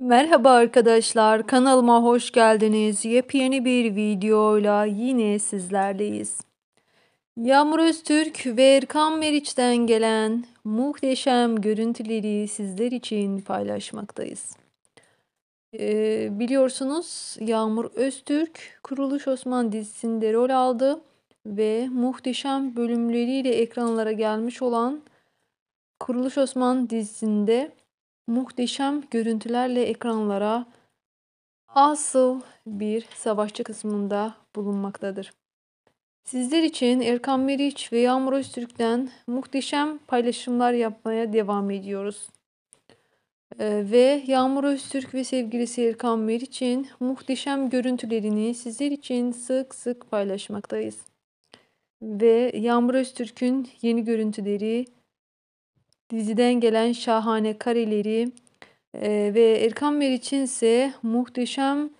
Merhaba arkadaşlar, kanalıma hoş geldiniz. Yepyeni bir videoyla yine sizlerleyiz. Yağmur Öztürk ve Erkan Meriç'ten gelen muhteşem görüntüleri sizler için paylaşmaktayız. Ee, biliyorsunuz Yağmur Öztürk Kuruluş Osman dizisinde rol aldı ve muhteşem bölümleriyle ekranlara gelmiş olan Kuruluş Osman dizisinde muhteşem görüntülerle ekranlara asıl bir savaşçı kısmında bulunmaktadır. Sizler için Erkan Meriç ve Yağmur Öztürk'ten muhteşem paylaşımlar yapmaya devam ediyoruz. Ee, ve Yağmur Öztürk ve sevgilisi Erkan Meriç'in muhteşem görüntülerini sizler için sık sık paylaşmaktayız. Ve Yağmur Öztürk'ün yeni görüntüleri Diziden gelen şahane kareleri e, ve Erkan Meriç'in ise muhteşem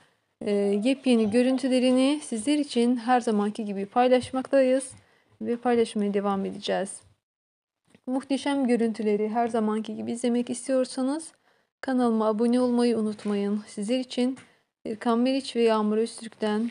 e, yepyeni görüntülerini sizler için her zamanki gibi paylaşmaktayız ve paylaşmaya devam edeceğiz. Muhteşem görüntüleri her zamanki gibi izlemek istiyorsanız kanalıma abone olmayı unutmayın. Sizler için Erkan Meriç ve Yağmur Öztürk'ten